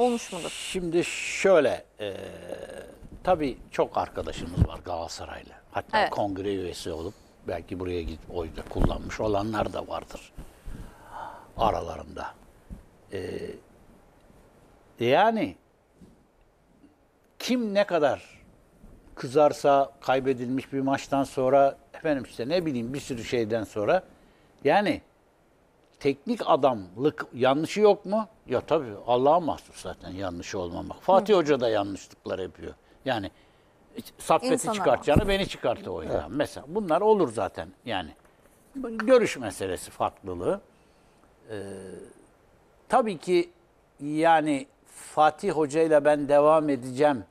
olmuş mudur? Şimdi şöyle, e, tabii çok arkadaşımız var Galatasaraylı. Hatta evet. kongre üyesi olup belki buraya gidip oy da kullanmış olanlar da vardır aralarında. E, yani kim ne kadar kızarsa kaybedilmiş bir maçtan sonra efendim işte ne bileyim bir sürü şeyden sonra yani teknik adamlık yanlışı yok mu? Ya tabii Allah'a mahsus zaten yanlış olmamak. Fatih Hoca da yanlışlıklar yapıyor. Yani Saffet'i İnsana çıkartacağını beni çıkarttı o yüzden. Mesela bunlar olur zaten yani. Görüş meselesi farklılığı. Ee, tabii ki yani Fatih Hoca ile ben devam edeceğim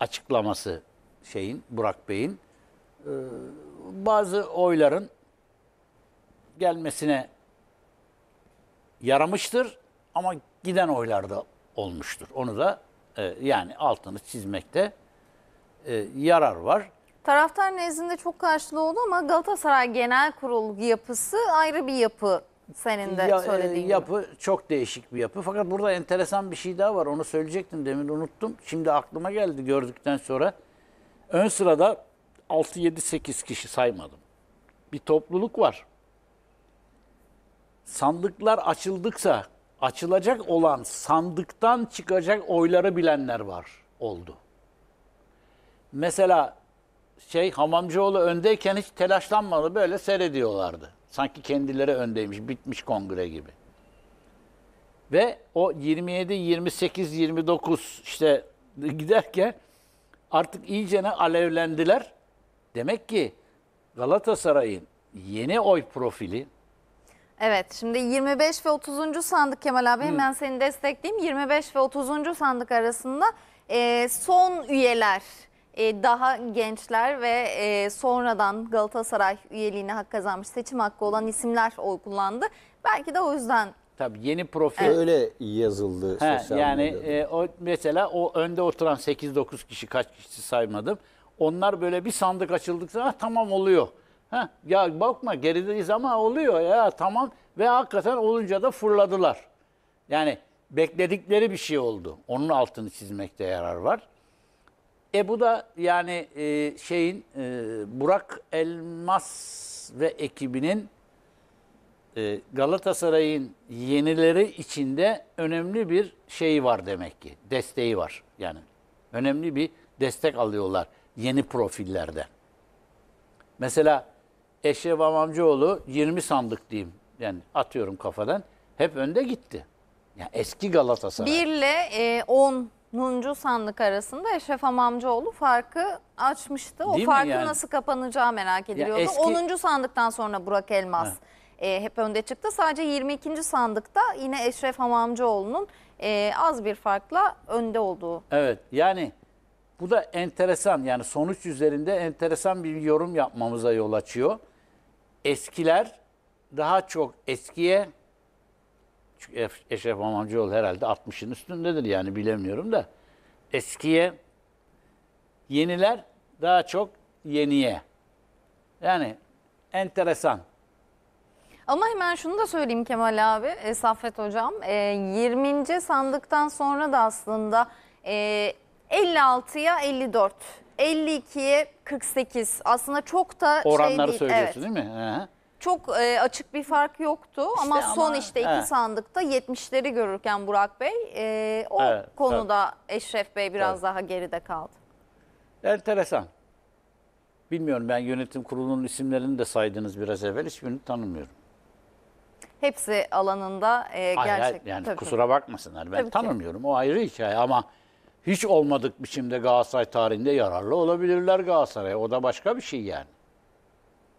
açıklaması şeyin Burak Bey'in e, bazı oyların gelmesine yaramıştır ama giden oylarda olmuştur. Onu da e, yani altını çizmekte e, yarar var. Taraftar nezdinde çok karşılığı oldu ama Galatasaray Genel Kurul yapısı ayrı bir yapı senin de ya, e, söylediğin e, yapı gibi. çok değişik bir yapı. Fakat burada enteresan bir şey daha var. Onu söyleyecektim demin unuttum. Şimdi aklıma geldi gördükten sonra. Ön sırada 6 7 8 kişi saymadım. Bir topluluk var sandıklar açıldıksa açılacak olan sandıktan çıkacak oyları bilenler var oldu. Mesela şey Hamamcıoğlu öndeyken hiç telaşlanmadı böyle seyrediyorlardı. Sanki kendileri öndeymiş, bitmiş kongre gibi. Ve o 27, 28, 29 işte giderken artık iyicene alevlendiler. Demek ki Galatasaray'ın yeni oy profili Evet şimdi 25 ve 30. sandık Kemal abi hemen seni destekleyeyim. 25 ve 30. sandık arasında e, son üyeler e, daha gençler ve e, sonradan Galatasaray üyeliğine hak kazanmış seçim hakkı olan isimler oy kullandı. Belki de o yüzden Tabii yeni profil. Öyle yazıldı He, sosyal yani medyada. e, o mesela o önde oturan 8-9 kişi kaç kişi saymadım. Onlar böyle bir sandık açıldıktan sonra ah, tamam oluyor. Ha, ya bakma gerideyiz ama oluyor ya tamam ve hakikaten olunca da fırladılar. Yani bekledikleri bir şey oldu. Onun altını çizmekte yarar var. E bu da yani e, şeyin e, Burak Elmas ve ekibinin e, Galatasaray'ın yenileri içinde önemli bir şey var demek ki. Desteği var yani. Önemli bir destek alıyorlar yeni profillerden. Mesela Eşref Amamcıoğlu 20 sandık diyeyim. Yani atıyorum kafadan. Hep önde gitti. Yani eski Galatasaray. 1 ile 10 e, Nuncu sandık arasında Eşref Amamcıoğlu farkı açmıştı. O Değil farkı yani? nasıl kapanacağı merak ediliyordu. eski- 10. sandıktan sonra Burak Elmas e, hep önde çıktı. Sadece 22. sandıkta yine Eşref Amamcıoğlu'nun e, az bir farkla önde olduğu. Evet yani bu da enteresan yani sonuç üzerinde enteresan bir yorum yapmamıza yol açıyor. Eskiler daha çok eskiye çünkü Eşref Amamcıoğlu herhalde 60'ın üstündedir yani bilemiyorum da. Eskiye yeniler daha çok yeniye. Yani enteresan. Ama hemen şunu da söyleyeyim Kemal abi, e, Saffet hocam. E, 20. sandıktan sonra da aslında e, 56'ya 54, 52'ye 48. Aslında çok da şey Oranları şey değil. söylüyorsun evet. değil mi? Hı. Çok e, açık bir fark yoktu işte ama, ama son işte iki he. sandıkta 70'leri görürken Burak Bey e, o evet, konuda evet. Eşref Bey biraz evet. daha geride kaldı. Enteresan. Bilmiyorum ben yönetim kurulunun isimlerini de saydınız biraz evvel hiçbirini tanımıyorum. Hepsi alanında e, hayır, yani tabii. kusura bakmasınlar ben tabii tanımıyorum ki. o ayrı hikaye ama hiç olmadık biçimde Galatasaray tarihinde yararlı olabilirler Galatasaray'a. O da başka bir şey yani.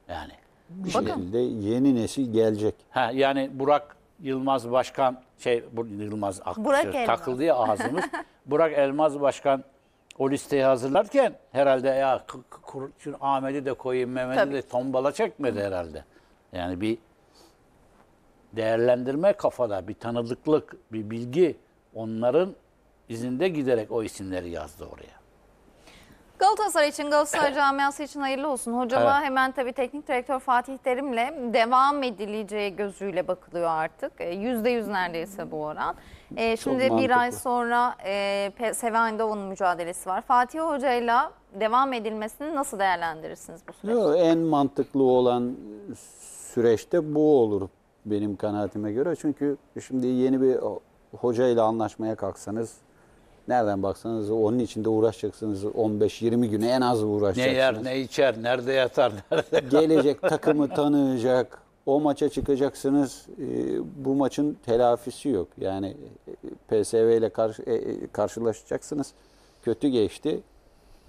Yani. Bir şekilde yeni nesil gelecek. Ha, yani Burak Yılmaz Başkan şey Yılmaz Burak şey, takıldı ya ağzımız. Burak Elmaz Başkan o listeyi hazırlarken herhalde ya Ahmet'i de koyayım Mehmet'i de tombala çekmedi herhalde. Yani bir değerlendirme kafada, bir tanıdıklık, bir bilgi onların izinde giderek o isimleri yazdı oraya. Galatasaray için, Galatasaray camiası için hayırlı olsun. Hocama evet. hemen tabii teknik direktör Fatih Terim'le devam edileceği gözüyle bakılıyor artık. E, yüzde yüz neredeyse bu oran. E, şimdi bir ay sonra e, Seven Doğu'nun mücadelesi var. Fatih Hoca'yla devam edilmesini nasıl değerlendirirsiniz bu süreçte? Yo, en mantıklı olan süreçte bu olur benim kanaatime göre. Çünkü şimdi yeni bir hocayla anlaşmaya kalksanız Nereden baksanız onun içinde uğraşacaksınız 15-20 güne en az uğraşacaksınız. Ne yer, ne içer, nerede yatar, nerede Gelecek takımı tanıyacak, o maça çıkacaksınız. Ee, bu maçın telafisi yok. Yani e, PSV ile karşı, e, e, karşılaşacaksınız. Kötü geçti.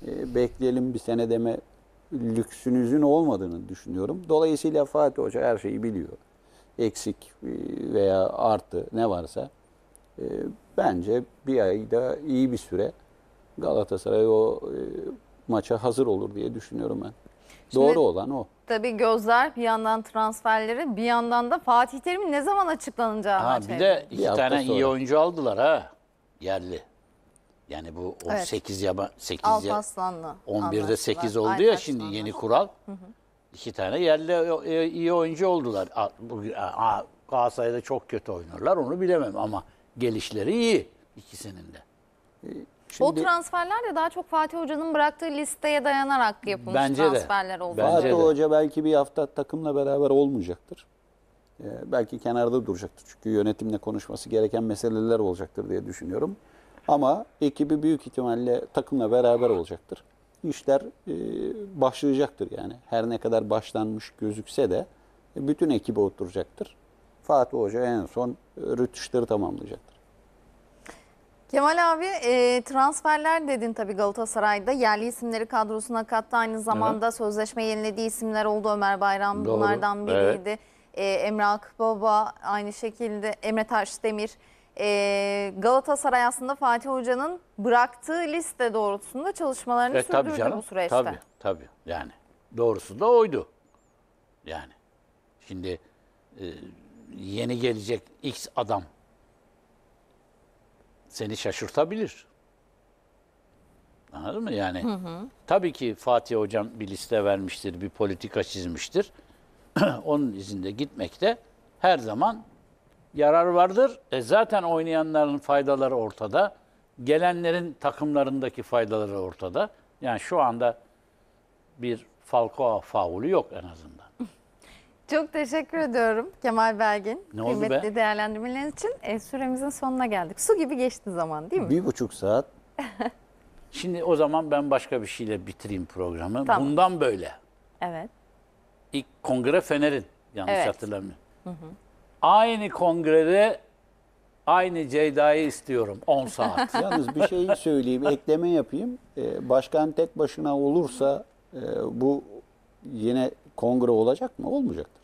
Ee, bekleyelim bir sene deme lüksünüzün olmadığını düşünüyorum. Dolayısıyla Fatih Hoca her şeyi biliyor. Eksik veya artı ne varsa e, bence bir ayda iyi bir süre Galatasaray o e, maça hazır olur diye düşünüyorum ben. Şimdi, Doğru olan o. Tabii gözler bir yandan transferleri bir yandan da Fatih Terim'in ne zaman açıklanacağı ha, Bir de iki bir tane sonra. iyi oyuncu aldılar ha yerli. Yani bu 18 evet. yaba 8 Alpaslan'la. 11'de 8 oldu ya şimdi yeni kural. Hı hı. İki tane yerli e, iyi oyuncu oldular. Bugün Galatasaray'da çok kötü oynuyorlar onu bilemem ama gelişleri iyi ikisinin de. E, şimdi, o transferler de daha çok Fatih Hoca'nın bıraktığı listeye dayanarak yapılmış bence transferler oldu. Fatih de. Hoca belki bir hafta takımla beraber olmayacaktır. Ee, belki kenarda duracaktır. Çünkü yönetimle konuşması gereken meseleler olacaktır diye düşünüyorum. Ama ekibi büyük ihtimalle takımla beraber olacaktır. İşler e, başlayacaktır yani. Her ne kadar başlanmış gözükse de e, bütün ekibi oturacaktır. Fatih Hoca en son e, rütüşleri tamamlayacaktır. Kemal abi e, transferler dedin tabii Galatasaray'da. Yerli isimleri kadrosuna kattı. Aynı zamanda evet. sözleşme yenilediği isimler oldu. Ömer Bayram Doğru. bunlardan biriydi. Evet. E, Emre Akbaba aynı şekilde. Emre Taşdemir. E, Galatasaray aslında Fatih Hoca'nın bıraktığı liste doğrultusunda çalışmalarını e, sürdürdü canım, bu süreçte. Tabii tabii yani doğrusu da oydu. Yani şimdi... E, yeni gelecek X adam seni şaşırtabilir. Anladın mı yani? Hı hı. Tabii ki Fatih Hocam bir liste vermiştir, bir politika çizmiştir. Onun izinde gitmekte her zaman yarar vardır. E zaten oynayanların faydaları ortada. Gelenlerin takımlarındaki faydaları ortada. Yani şu anda bir Falcao faulü yok en azından. Çok teşekkür ediyorum Kemal Belgin. Ne oldu Kıymetli be? değerlendirmeleriniz için e, süremizin sonuna geldik. Su gibi geçti zaman değil mi? Bir buçuk saat. Şimdi o zaman ben başka bir şeyle bitireyim programı. Tamam. Bundan böyle. Evet. İlk kongre Fener'in yanlış Evet. hatırlamıyorum. Aynı kongrede aynı Ceyda'yı istiyorum 10 saat. Yalnız bir şey söyleyeyim, ekleme yapayım. Ee, Başkan tek başına olursa e, bu yine kongre olacak mı? Olmayacak tabii.